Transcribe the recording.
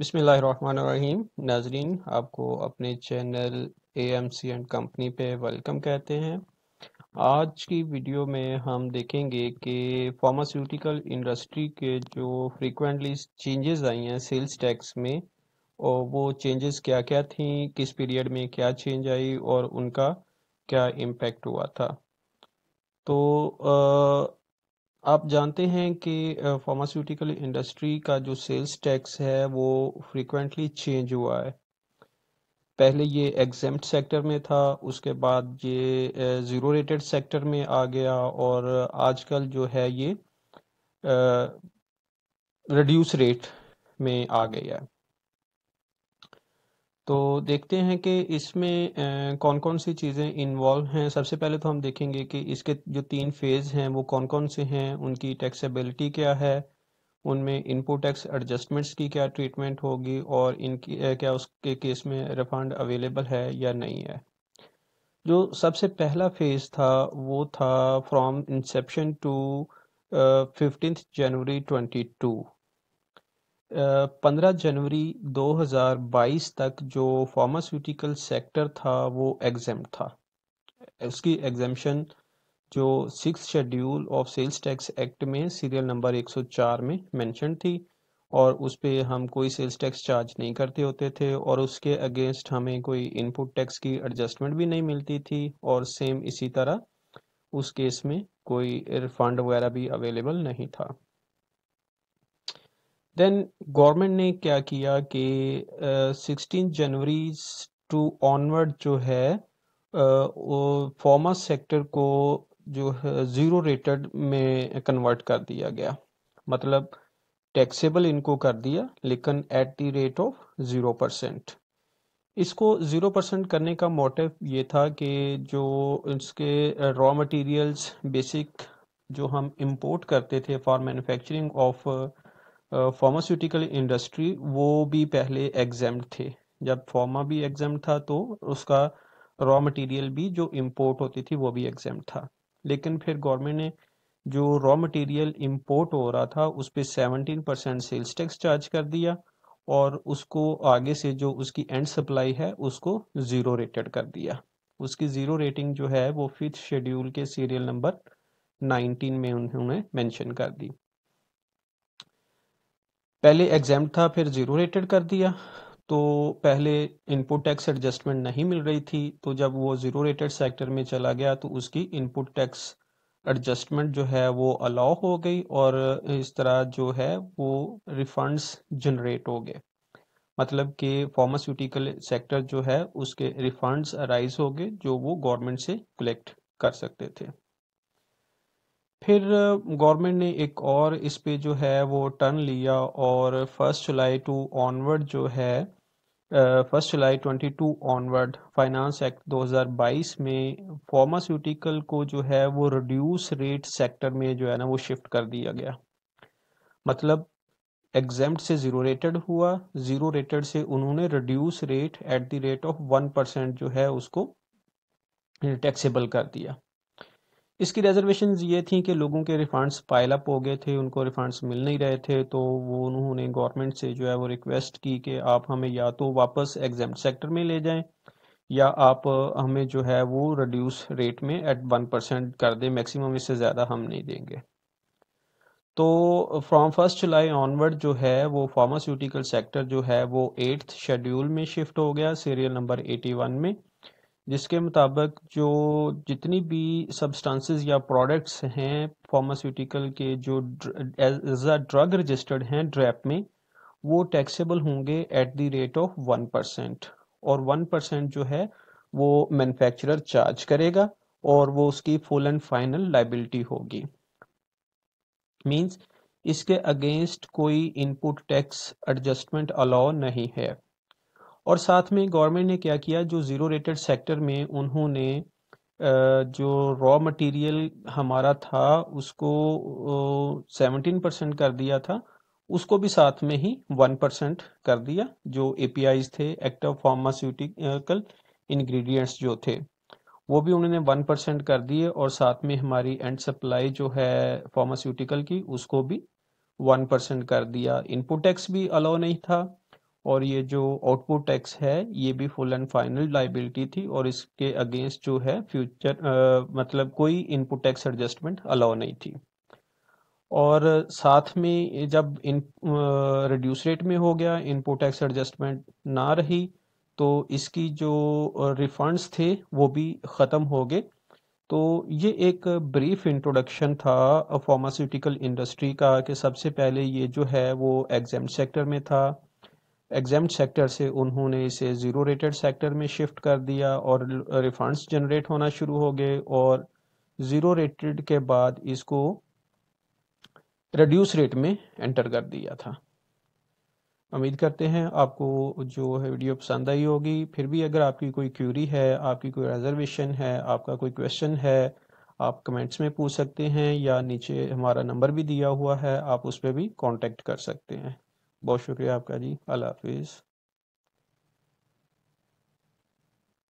बिसमीम नाजरीन आपको अपने channel A M C and company पे वेलकम कहते हैं आज की वीडियो में हम देखेंगे कि फार्मास्यूटिकल इंडस्ट्री के जो फ्रीक्वेंटली चेंजेस आई हैं सेल्स टैक्स में और वो चेंजेस क्या क्या थी किस पीरियड में क्या चेंज आई और उनका क्या इम्पेक्ट हुआ था तो आ, आप जानते हैं कि फार्मास्यूटिकल इंडस्ट्री का जो सेल्स टैक्स है वो फ्रिक्वेंटली चेंज हुआ है पहले ये एग्जाम सेक्टर में था उसके बाद ये ज़ीरो रेटेड सेक्टर में आ गया और आजकल जो है ये रिड्यूस रेट में आ गया है तो देखते हैं कि इसमें कौन कौन सी चीज़ें इन्वॉल्व हैं सबसे पहले तो हम देखेंगे कि इसके जो तीन फेज़ हैं वो कौन कौन से हैं उनकी टैक्सेबिलिटी क्या है उनमें इनपुट टैक्स एडजस्टमेंट्स की क्या ट्रीटमेंट होगी और इनकी क्या उसके केस में रिफंड अवेलेबल है या नहीं है जो सबसे पहला फेज़ था वो था from inception to fifteen January twenty two पंद्रह जनवरी 2022 तक जो फार्मास्यूटिकल सेक्टर था वो एग्जाम था उसकी एग्जामेशन जो six schedule of sales tax act में सीरियल नंबर 104 में मेंशन थी और उस पर हम कोई सेल्स टैक्स चार्ज नहीं करते होते थे और उसके अगेंस्ट हमें कोई इनपुट टैक्स की एडजस्टमेंट भी नहीं मिलती थी और सेम इसी तरह उस केस में कोई रिफंड वगैरह भी अवेलेबल नहीं था देन गवर्नमेंट ने क्या किया कि सिक्सटीन जनवरी टू ऑनवर्ड जो है फॉर्मा सेक्टर को जो है ज़ीरो रेटेड में कन्वर्ट कर दिया गया मतलब टैक्सेबल इनको कर दिया लेकिन at the rate of zero percent इसको ज़ीरो परसेंट करने का मोटिव ये था कि जो इसके रॉ मटेरियल्स बेसिक जो हम इंपोर्ट करते थे for manufacturing of pharmaceutical industry वो भी पहले एग्जाम थे जब फार्मा भी एग्जाम था तो उसका रॉ मटेरियल भी जो इम्पोर्ट होती थी वो भी एग्जाम था लेकिन फिर गवर्नमेंट ने जो रॉ मटेरियल इम्पोर्ट हो रहा था उस पर seventeen percent sales tax charge कर दिया और उसको आगे से जो उसकी एंड सप्लाई है उसको ज़ीरो रेटेड कर दिया उसकी ज़ीरो रेटिंग जो है वो फिफ्थ शेड्यूल के सीरियल नंबर 19 में उन्होंने मेंशन कर दी पहले एग्जाम था फिर ज़ीरो रेटेड कर दिया तो पहले इनपुट टैक्स एडजस्टमेंट नहीं मिल रही थी तो जब वो ज़ीरो रेटेड सेक्टर में चला गया तो उसकी इनपुट टैक्स एडजस्टमेंट जो है वो अलाउ हो गई और इस तरह जो है वो रिफंड्स जनरेट हो गए मतलब कि फार्मास्यूटिकल सेक्टर जो है उसके रिफंड्स अराइज हो गए जो वो गवर्नमेंट से कलेक्ट कर सकते थे फिर गवर्नमेंट ने एक और इस पे जो है वो टर्न लिया और फर्स्ट जुलाई टू ऑनवर्ड जो है first July 22 onward finance act 2022 में फार्मास्यूटिकल को जो है वो रिड्यूस रेट सेक्टर में जो है ना वो शिफ्ट कर दिया गया मतलब एग्जाम से ज़ीरो रेटेड हुआ ज़ीरो रेटेड से उन्होंने reduce rate at the rate of one percent जो है उसको टैक्सेबल कर दिया इसकी रिजर्वेशन ये थी कि लोगों के रिफंड्स अप हो गए थे उनको रिफंड्स मिल नहीं रहे थे तो वो उन्होंने गवर्नमेंट से जो है वो रिक्वेस्ट की कि आप हमें या तो वापस एग्जाम सेक्टर में ले जाएं या आप हमें जो है वो रिड्यूस रेट में एट वन परसेंट कर दें मैक्सिमम इससे ज़्यादा हम नहीं देंगे तो फ्रॉम फर्स्ट जुलाई ऑनवर्ड जो है वो फार्मास्यूटिकल सेक्टर जो है वो एट्थ शेड्यूल में शिफ्ट हो गया सीरियल नंबर एटी वन में जिसके मुताबिक जो जितनी भी सब्सटेंसेस या प्रोडक्ट्स हैं फार्मास्यूटिकल के जो एज अ ड्रग रजिस्टर्ड हैं ड्रैप में वो टैक्सेबल होंगे at the rate of one percent और वन परसेंट जो है वो मैन्युफैक्चरर चार्ज करेगा और वो उसकी फुल एंड फाइनल लाइबिलिटी होगी मीन्स इसके अगेंस्ट कोई इनपुट टैक्स एडजस्टमेंट अलाउ नहीं है और साथ में गवर्नमेंट ने क्या किया जो ज़ीरो रेटेड सेक्टर में उन्होंने जो रॉ मटेरियल हमारा था उसको सेवनटीन परसेंट कर दिया था उसको भी साथ में ही वन परसेंट कर दिया जो ए थे एक्टिव फार्मास्यूटिकल इंग्रेडिएंट्स जो थे वो भी उन्होंने वन परसेंट कर दिए और साथ में हमारी एंड सप्लाई जो है फार्मास्यूटिकल की उसको भी वन परसेंट कर दिया इनपुट टैक्स भी अलाउ नहीं था और ये जो आउटपुट टैक्स है ये भी फुल एंड फाइनल लाइबिलिटी थी और इसके अगेंस्ट जो है फ्यूचर मतलब कोई इनपुट टैक्स एडजस्टमेंट अलाउ नहीं थी और साथ में जब इन रिड्यूस रेट में हो गया इनपुट टैक्स एडजस्टमेंट ना रही तो इसकी जो रिफंड्स थे वो भी ख़त्म हो गए तो ये एक ब्रीफ इंट्रोडक्शन था फार्मास्यूटिकल इंडस्ट्री का कि सबसे पहले ये जो है वो एग्जाम सेक्टर में था एग्जाम सेक्टर से उन्होंने इसे ज़ीरो रेटेड सेक्टर में शिफ्ट कर दिया और रिफंड्स जनरेट होना शुरू हो गए और ज़ीरो रेटेड के बाद इसको रिड्यूस रेट में एंटर कर दिया था उम्मीद करते हैं आपको जो है वीडियो पसंद आई होगी फिर भी अगर आपकी कोई क्यूरी है आपकी कोई रिजर्वेशन है आपका कोई क्वेश्चन है आप कमेंट्स में पूछ सकते हैं या नीचे हमारा नंबर भी दिया हुआ है आप उस पर भी कॉन्टेक्ट कर सकते हैं बहुत शुक्रिया आपका जी अल्लाह हाफिज़